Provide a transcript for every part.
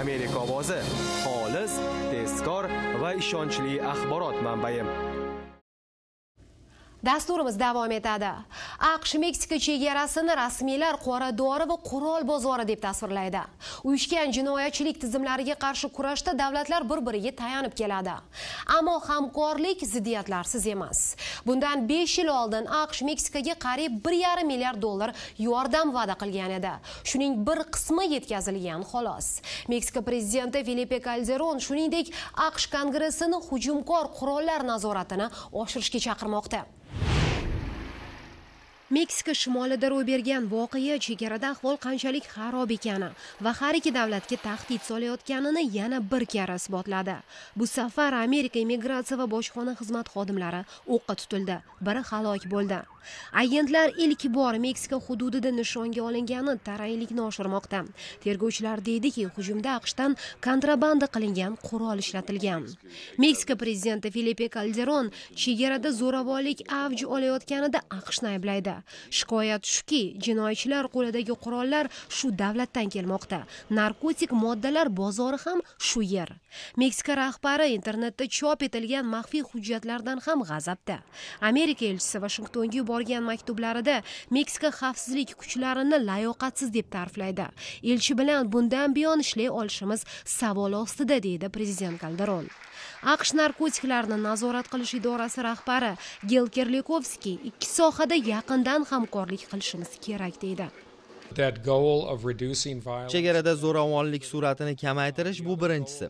amerika ovozi xolis tezkor va ishonchli axborot manbai Dasturimiz davom etadi. AQSh Meksika chegarasini rasmiylar qora dori va qurol bozori deb tasvirlaydi. Uyushgan jinoyatchilik tizimlariga qarshi kurashda davlatlar bir-biriga tayanib keladi. Ammo hamkorlik ziddiyatlarsiz emas. bundan 5 yil oldin aqsh meksikaga qariyb 1,5 milliard dollar yordam va'da qilgan edi shuning bir qismi yetkazilgan xolos meksika prezidenti Felipe Calderon shuningdek aqsh kongressini hujumkor qurollar nazoratini oshirishga chaqirmoqda meksika shimolida ro'y bergan voqea chegarada ahvol qanchalik xarob ekani va har ikki davlatga tahdid solayotganini yana bir karra isbotladi bu safar amerika immigratsiya va bojxona xizmat xodimlari o'qqa tutildi biri halok bo'ldi agentlar ilk bor meksika hududida nishonga olingani taraylikni oshirmoqda tergovchilar deydiki hujumda aqshdan kontrabanda qilingan qurol ishlatilgan meksika prezidenti filipe kalderon chegarada zo'ravonlik avj olayotganida aqshni ayblaydi shikoyat shuki jinoyatchilar qo'lidagi qurollar shu davlatdan kelmoqda narkotik moddalar bozori ham shu yer meksika rahbari internetda chop etilgan maxfiy hujjatlardan ham g'azabda amerika elchisi vashingtonga yuborgan maktublarida meksika xavfsizlik kuchlarini layoqatsiz deb ta'riflaydi elchi bilan bundan buyon ishlay olishimiz savol ostida deydi prezident kalderon aqsh narkotiklarni nazorat qilish idorasi rahbari gel kerlikovskiy ikki sohada yaqindan hamkorlik qilishimiz kerak deydi chegarada zo'ravonlik sur'atini kamaytirish bu birinchisi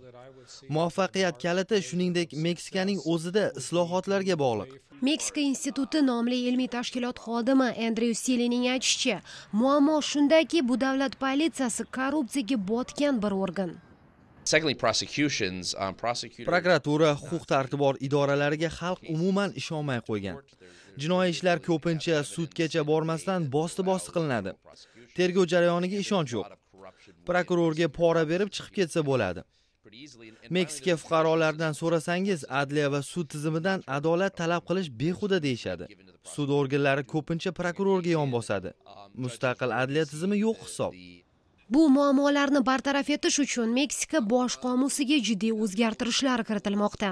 muvaffaqiyat kaliti shuningdek meksikaning o'zida islohotlarga bog'liq meksika instituti nomli ilmiy tashkilot xodimi andrew silining aytishicha muammo shundaki bu davlat politsiyasi korrupsiyaga botgan bir organ um, prokuratura huquq tartibot idoralariga xalq umuman ishonmay qo'ygan jinoiy ishlar ko'pincha sudgacha bormasdan bosti bosti qilinadi tergov jarayoniga ishonch yo'q prokurorga pora berib chiqib ketsa bo'ladi meksika fuqarolaridan so'rasangiz adliya va sud tizimidan adolat talab qilish behuda deyishadi sud organlari ko'pincha prokurorga yon bosadi um, mustaqil adliya tizimi yo'q hisob bu muammolarni bartaraf etish uchun meksika bosh qomusiga jiddiy o'zgartirishlar kiritilmoqda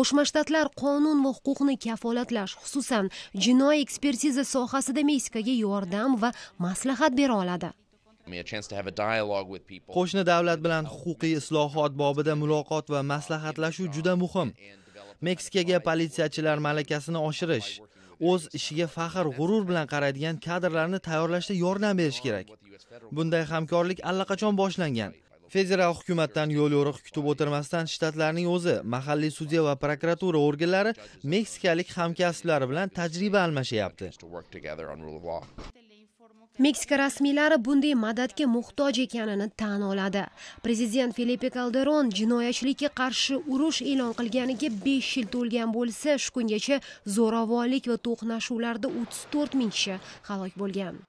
qo'shma shtatlar qonun va huquqni kafolatlash xususan jinoiy ekspertiza sohasida meksikaga yordam va maslahat bera oladi qo'shni davlat bilan huquqiy islohot bobida muloqot va maslahatlashuv juda muhim meksikaga politsiyachilar malakasini oshirish o'z ishiga faxr g'urur bilan qaraydigan kadrlarni tayyorlashda yordam berish kerak bunday hamkorlik allaqachon boshlangan federal hukumatdan yo'l yo'riq kutib o'tirmasdan shtatlarning o'zi mahalliy sudya va prokuratura organlari meksikalik hamkasblari bilan tajriba almashyapti meksika rasmiylari bunday madadga muhtoj ekanini tan oladi prezident felipe kalderon jinoyatchilikka qarshi urush e'lon qilganiga 5 yil to'lgan bo'lsa shu kungacha zo'ravonlik va to'qnashuvlarda 34 ming kishi halok bo'lgan